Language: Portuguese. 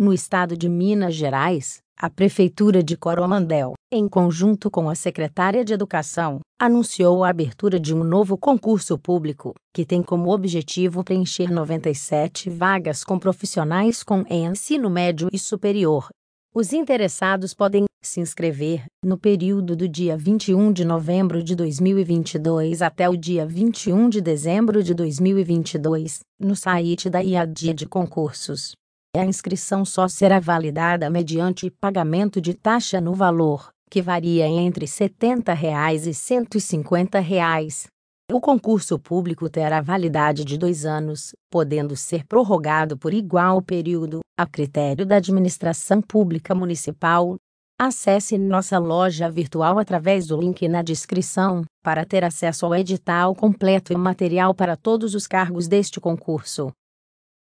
no estado de Minas Gerais, a Prefeitura de Coromandel, em conjunto com a Secretária de Educação, anunciou a abertura de um novo concurso público, que tem como objetivo preencher 97 vagas com profissionais com ensino médio e superior. Os interessados podem se inscrever no período do dia 21 de novembro de 2022 até o dia 21 de dezembro de 2022, no site da IAD de concursos. A inscrição só será validada mediante pagamento de taxa no valor, que varia entre R$ 70 reais e R$ 150. Reais. O concurso público terá validade de dois anos, podendo ser prorrogado por igual período, a critério da administração pública municipal. Acesse nossa loja virtual através do link na descrição para ter acesso ao edital completo e material para todos os cargos deste concurso.